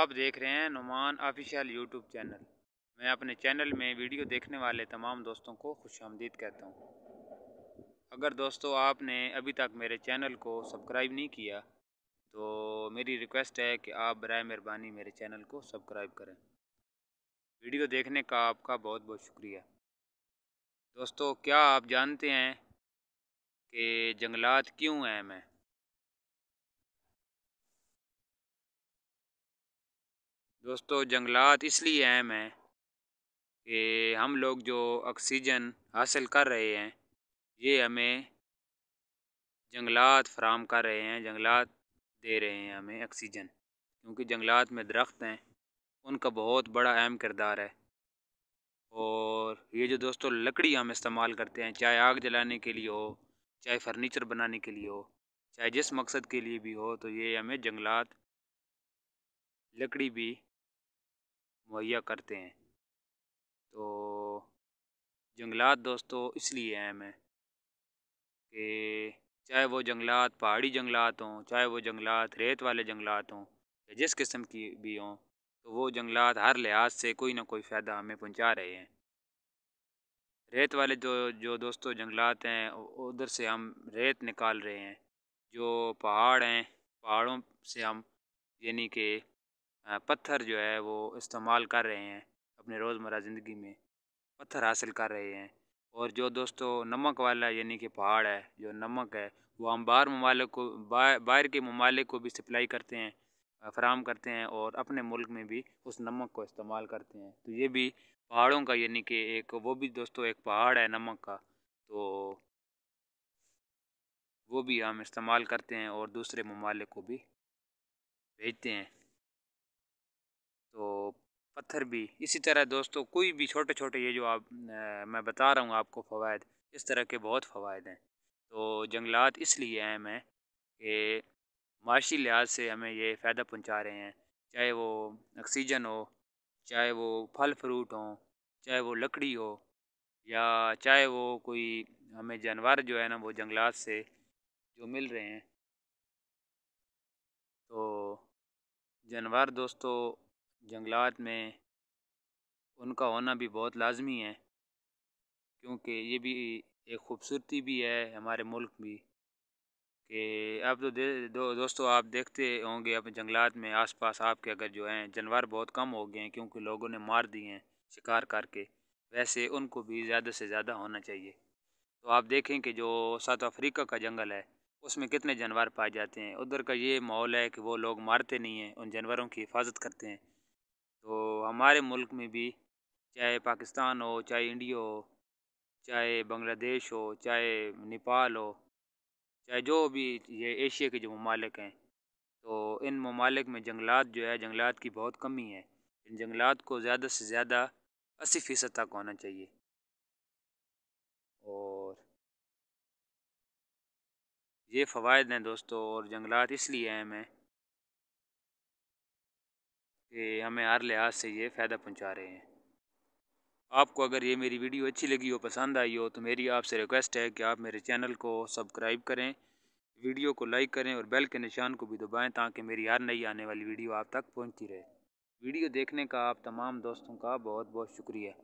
आप देख रहे हैं नुमान ऑफिशियल यूट्यूब चैनल मैं अपने चैनल में वीडियो देखने वाले तमाम दोस्तों को खुश आमदीद कहता हूँ अगर दोस्तों आपने अभी तक मेरे चैनल को सब्सक्राइब नहीं किया तो मेरी रिक्वेस्ट है कि आप बर मेहरबानी मेरे चैनल को सब्सक्राइब करें वीडियो देखने का आपका बहुत बहुत शुक्रिया दोस्तों क्या आप जानते हैं कि जंगलात क्यों अहम हैं दोस्तों जंगलात इसलिए अहम हैं कि हम लोग जो ऑक्सीजन हासिल कर रहे हैं ये हमें जंगलात फराम कर रहे हैं जंगलात दे रहे हैं हमें ऑक्सीजन क्योंकि जंगलात में दरख्त हैं उनका बहुत बड़ा अहम किरदार है और ये जो दोस्तों लकड़ी हम इस्तेमाल करते हैं चाहे आग जलाने के लिए हो चाहे फर्नीचर बनाने के लिए हो चाहे जिस मकसद के लिए भी हो तो ये हमें जंगलात लकड़ी भी मुहैया करते हैं तो जंगलात दोस्तों इसलिए अहम है कि चाहे वो जंगलात पहाड़ी जंगलात हों चाहे वो जंगलात रेत वाले जंगलात हों या जिस किस्म की भी हों तो वो जंगलात हर लिहाज से कोई ना कोई फ़ायदा हमें पहुंचा रहे हैं रेत वाले जो जो दोस्तों जंगलात हैं उधर से हम रेत निकाल रहे हैं जो पहाड़ हैं पहाड़ों से हम यानी कि पत्थर जो है वो इस्तेमाल कर रहे हैं अपने रोज़मर्रा ज़िंदगी में पत्थर हासिल कर रहे हैं और जो दोस्तों नमक वाला यानी कि पहाड़ है जो नमक है वो हम बाहर ममालिक को बाहर के ममालिक को भी सप्लाई करते हैं फ्राहम करते हैं और अपने मुल्क में भी उस नमक को इस्तेमाल करते हैं तो ये भी पहाड़ों का यानी कि एक वो भी दोस्तों एक पहाड़ है नमक का तो वो भी हम इस्तेमाल करते हैं और दूसरे ममालिक को भी भेजते हैं तो पत्थर भी इसी तरह दोस्तों कोई भी छोटे छोटे ये जो आप मैं बता रहा हूँ आपको फ़वाद इस तरह के बहुत फ़वाद हैं तो जंगलात इसलिए अहम हैं कि माशी लिहाज से हमें ये फ़ायदा पहुँचा रहे हैं चाहे वो ऑक्सीजन हो चाहे वो फल फ्रूट हो चाहे वो लकड़ी हो या चाहे वो कोई हमें जानवर जो है ना वो जंगलात से जो मिल रहे हैं तो जानवर दोस्तों जंगलात में उनका होना भी बहुत लाजमी है क्योंकि ये भी एक खूबसूरती भी है हमारे मुल्क भी कि अब तो दे, दो, दोस्तों आप देखते होंगे अपने जंगलात में आसपास आपके अगर जो हैं जानवर बहुत कम हो गए हैं क्योंकि लोगों ने मार दिए हैं शिकार करके वैसे उनको भी ज़्यादा से ज़्यादा होना चाहिए तो आप देखें कि जो साउथ अफ्रीका का जंगल है उसमें कितने जानवर पाए जाते हैं उधर का ये माहौल है कि वो लोग मारते नहीं हैं उन जानवरों की हिफाजत करते हैं तो हमारे मुल्क में भी चाहे पाकिस्तान हो चाहे इंडिया हो चाहे बांग्लादेश हो चाहे नेपाल हो चाहे जो भी ये एशिया के जो ममालिक हैं तो इन ममालिक में जंगलात जो है जंगलात की बहुत कमी है इन जंगलात को ज़्यादा से ज़्यादा अस्सी फ़ीसद तक होना चाहिए और ये फ़वाद हैं दोस्तों और जंगलात इसलिए अहम हैं कि हमें हर लिहाज से ये फ़ायदा पहुँचा रहे हैं आपको अगर ये मेरी वीडियो अच्छी लगी हो पसंद आई हो तो मेरी आपसे रिक्वेस्ट है कि आप मेरे चैनल को सब्सक्राइब करें वीडियो को लाइक करें और बेल के निशान को भी दबाएं ताकि मेरी हर नई आने वाली वीडियो आप तक पहुंचती रहे वीडियो देखने का आप तमाम दोस्तों का बहुत बहुत शुक्रिया